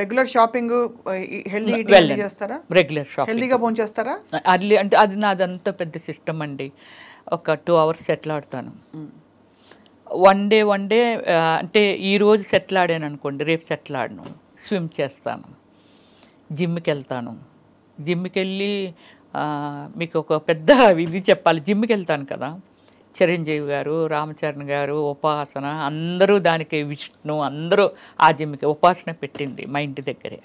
Regular shopping healthy చేస్తారా regular shop హెల్దీగా early అంటే అది నాదంతా పెద్ద సిస్టమ్ అండి ఒక టూ అవర్స్ సెటిల్ ఆడతాను వన్ డే వన్ డే అంటే ఈరోజు సెటిల్ ఆడాను అనుకోండి రేపు సెటిల్ ఆడను స్విమ్ చేస్తాను జిమ్కి వెళ్తాను జిమ్కి వెళ్ళి uh, మీకు ఒక పెద్ద ఇది చెప్పాలి జిమ్కి వెళ్తాను కదా చిరంజీవి గారు రామచరణ్ గారు ఉపాసన అందరూ దానికి విష్ణు అందరూ ఆ జిమ్కి ఉపాసన పెట్టింది మా ఇంటి దగ్గరే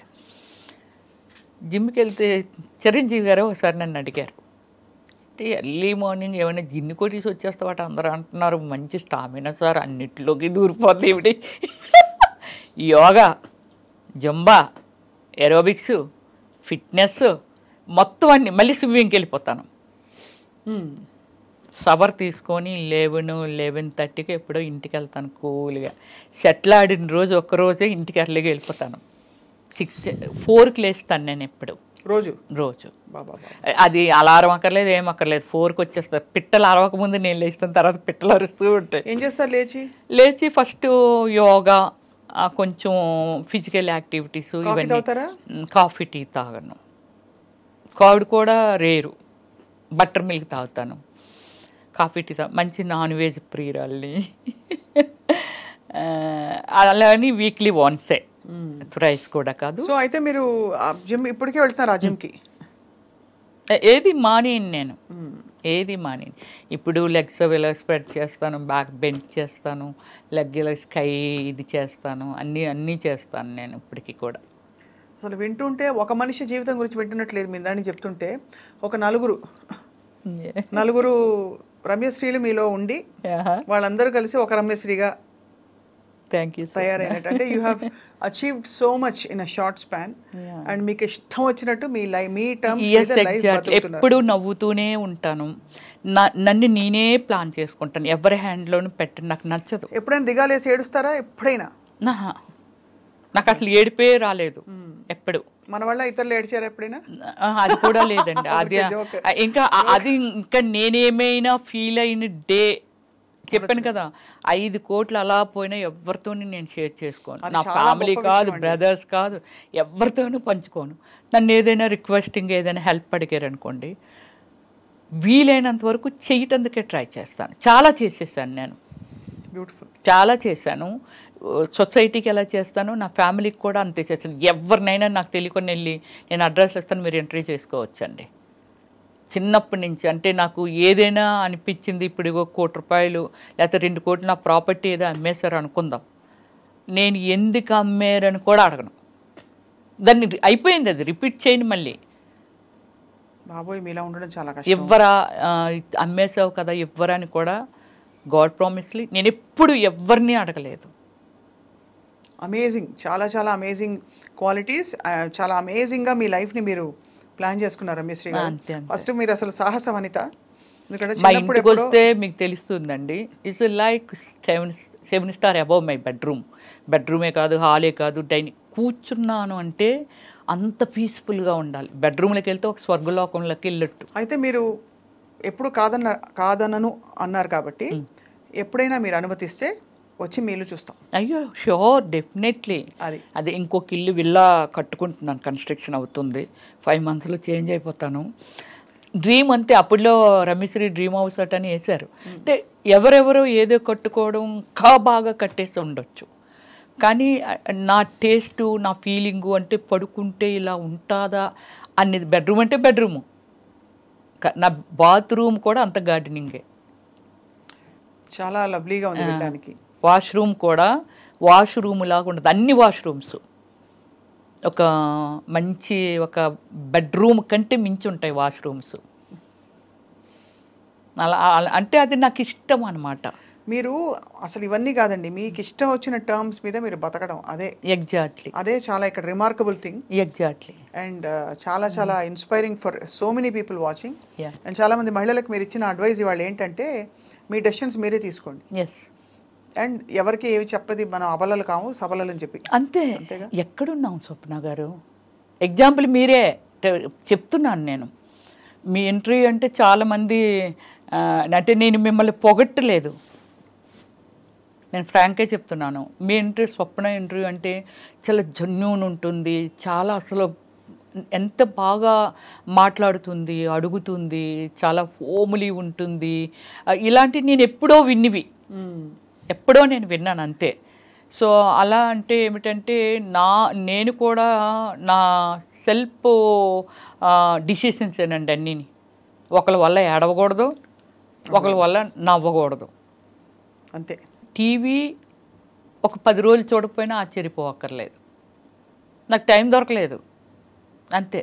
జిమ్కి వెళ్తే చిరంజీవి గారు ఒకసారి నన్ను అడిగారు అంటే ఎర్లీ మార్నింగ్ ఏమైనా జిన్ని కొట్టేసి వచ్చేస్తావాట అందరూ అంటున్నారు మంచి స్టామినా సార్ అన్నిట్లోకి దూరిపోద్ది ఏమిటి యోగా జంబా ఎరోబిక్స్ ఫిట్నెస్ మొత్తం అన్నీ మళ్ళీ స్విమ్మింగ్కి వెళ్ళిపోతాను సవర్ తీసుకొని లెవెన్ లెవెన్ థర్టీకి ఎప్పుడో ఇంటికి వెళ్తాను కూల్గా సెటిల్ ఆడిన రోజు ఒక్కరోజే ఇంటికి అర్లీగా వెళ్ళిపోతాను సిక్స్ ఫోర్కి లేస్తాను నేను ఎప్పుడు రోజు రోజు అది అలారం అక్కర్లేదు ఏం అక్కర్లేదు ఫోర్కి వచ్చేస్తారు పిట్టలు అరవక ముందు నేను లేచిన తర్వాత పిట్టలు అరుస్తూ ఉంటాయి ఏం చేస్తారు లేచి లేచి ఫస్ట్ యోగా కొంచెం ఫిజికల్ యాక్టివిటీస్ ఇవన్నీ కాఫీ టీ తాగను కావిడ్ కూడా రేరు బటర్ మిల్క్ తాగుతాను కాఫీ టీ మంచి నాన్ వెజ్ ప్రియురాల్ని అలాని వీక్లీ వన్సే ప్రైస్ కూడా కాదు సో అయితే మీరు జిమ్ ఇప్పటికే వెళ్తున్నారు ఆ జిమ్కి ఏది మానేను నేను ఏది మానేను ఇప్పుడు లెగ్స్ ఇలా స్ప్రెడ్ చేస్తాను బ్యాక్ బెండ్ చేస్తాను లెగ్ ఇలా స్కై ఇది చేస్తాను అన్నీ అన్నీ చేస్తాను నేను ఇప్పటికీ కూడా అసలు వింటుంటే ఒక మనిషి జీవితం గురించి వింటున్నట్లేదు మీ దాన్ని చెప్తుంటే ఒక నలుగురు నలుగురు రమ్యశ్రీలు మీలో ఉండి వాళ్ళందరూ కలిసి ఒక రమ్యశ్రీగా థ్యాంక్ యూ తయారైనట్టు అంటే you have achieved so much in a short span and మీకు ఇష్టం వచ్చినట్టు మీ లైఫ్ మీ టర్మ్ ఎప్పుడు నవ్వుతూనే ఉంటాను నన్ను నేనే ప్లాన్ చేసుకుంటాను ఎవరి హ్యాండ్లోనూ పెట్టండి నాకు నచ్చదు ఎప్పుడైనా దిగాలేసి ఏడుస్తారా ఎప్పుడైనా నాకు అసలు ఏడిపే రాలేదు hmm. ఎప్పుడు మన వల్ల ఇతరులు ఏడ్చారు ఎప్పుడైనా అది కూడా లేదండి అది ఇంకా అది ఇంకా నేనేమైనా ఫీల్ అయిన డే చెప్పాను కదా ఐదు కోట్లు అలా పోయినా ఎవరితో నేను షేర్ చేసుకోను నా ఫ్యామిలీ కాదు బ్రదర్స్ కాదు ఎవరితోనూ పంచుకోను నన్ను ఏదైనా రిక్వెస్టింగ్ ఏదైనా హెల్ప్ అడిగారనుకోండి వీలైనంత వరకు చేయటందుకే ట్రై చేస్తాను చాలా చేసేసాను నేను బ్యూటిఫుల్ చాలా చేశాను సొసైటీకి ఎలా చేస్తాను నా ఫ్యామిలీకి కూడా అంతే చేస్తాను ఎవరినైనా నాకు తెలియకొని వెళ్ళి నేను అడ్రస్ ఇస్తాను మీరు ఎంట్రీ చేసుకోవచ్చండి చిన్నప్పటి నుంచి అంటే నాకు ఏదైనా అనిపించింది ఇప్పుడు ఇగో కోటి రూపాయలు లేకపోతే రెండు కోట్లు నా ప్రాపర్టీ ఏదో అమ్మేశారు అనుకుందాం నేను ఎందుకు అమ్మారని కూడా అడగను దాన్ని అయిపోయింది అది రిపీట్ చేయండి మళ్ళీ బాబోయ్ మీలా ఉండడం చాలా ఎవరా ఇవ్వరా అమ్మేసావు కదా ఇవ్వరా అని కూడా గాడ్ ప్రామిస్లీ నేను ఎప్పుడు ఎవరిని అడగలేదు అమేజింగ్ చాలా చాలా అమేజింగ్ క్వాలిటీస్ చాలా అమేజింగ్గా మీ లైఫ్ని మీరు ప్లాన్ చేసుకున్నారు రమ్యశ్రీ శ్రీ ఫస్ట్ మీరు అసలు సాహస వనిత ఎందుకంటే వస్తే మీకు తెలుస్తుందండి it's like seven seven star above my bedroom బెడ్రూమే కాదు హాలే కాదు డైనింగ్ కూర్చున్నాను అంటే అంత పీస్ఫుల్గా ఉండాలి బెడ్రూమ్లోకి వెళ్తే ఒక స్వర్గలోకంలోకి వెళ్ళట్టు అయితే మీరు ఎప్పుడు కాదన్న కాదనను అన్నారు కాబట్టి ఎప్పుడైనా మీరు అనుమతిస్తే వచ్చి మేలు చూస్తాం అయ్యో షోర్ డెఫినెట్లీ అది అది ఇంకొక ఇల్లు విల్లా కట్టుకుంటున్నాను కన్స్ట్రక్షన్ అవుతుంది ఫైవ్ మంత్స్లో చేంజ్ అయిపోతాను డ్రీమ్ అంతే అప్పుడులో రమేశ్వరి డ్రీమ్ హౌస్ అట్ అని వేశారు అంటే ఎవరెవరు ఏదో కట్టుకోవడం ఇంకా బాగా కట్టేసి ఉండొచ్చు కానీ నా టేస్ట్ నా ఫీలింగు అంటే పడుకుంటే ఇలా ఉంటుందా అనేది బెడ్రూమ్ అంటే బెడ్రూము నా బాత్రూమ్ కూడా అంత గార్డెనింగే చాలా లవ్లీగా ఉంది దానికి వాష్రూమ్ కూడా వాష్రూమ్ లాగా ఉండదు అన్ని వాష్రూమ్స్ ఒక మంచి ఒక బెడ్రూమ్ కంటే మించి ఉంటాయి వాష్రూమ్స్ అలా అంటే అది నాకు ఇష్టం అనమాట మీరు అసలు ఇవన్నీ కాదండి మీకు ఇష్టం వచ్చిన టర్మ్స్ మీద మీరు బతకడం అదే ఎగ్జాక్ట్లీ అదే చాలా ఇక్కడ రిమార్కబుల్ థింగ్ ఎగ్జాక్ట్లీ అండ్ చాలా చాలా inspiring for so many people watching and చాలా మంది మహిళలకు మీరు ఇచ్చిన అడ్వైస్ ఇవాళ ఏంటంటే మీ డెసిషన్స్ మీరే తీసుకోండి ఎస్ అండ్ ఎవరికి ఏవి చెప్పది మనం అబలలు కాము సబలలు అని చెప్పి అంతే ఎక్కడున్నాం స్వప్న గారు ఎగ్జాంపుల్ మీరే చెప్తున్నాను నేను మీ ఎంట్రీ అంటే చాలామంది అంటే నేను మిమ్మల్ని పొగట్టలేదు నేను ఫ్రాంకే చెప్తున్నాను మీ ఇంటర్వ్యూ స్వప్న ఇంటర్వ్యూ అంటే చాలా జన్యూన్ ఉంటుంది చాలా అసలు ఎంత బాగా మాట్లాడుతుంది అడుగుతుంది చాలా ఫోములి ఉంటుంది ఇలాంటివి నేను ఎప్పుడో విన్నివి ఎప్పుడో నేను విన్నాను అంతే సో అలా అంటే ఏమిటంటే నా నేను కూడా నా సెల్ఫ్ డిసిషన్స్ ఏనండి అన్నీని ఒకళ్ళ వల్ల ఏడవకూడదు ఒకళ్ళ వల్ల నవ్వకూడదు అంతే టీవీ ఒక పది రోజులు చూడకపోయినా ఆశ్చర్యపోవక్కర్లేదు నాకు టైం దొరకలేదు అంతే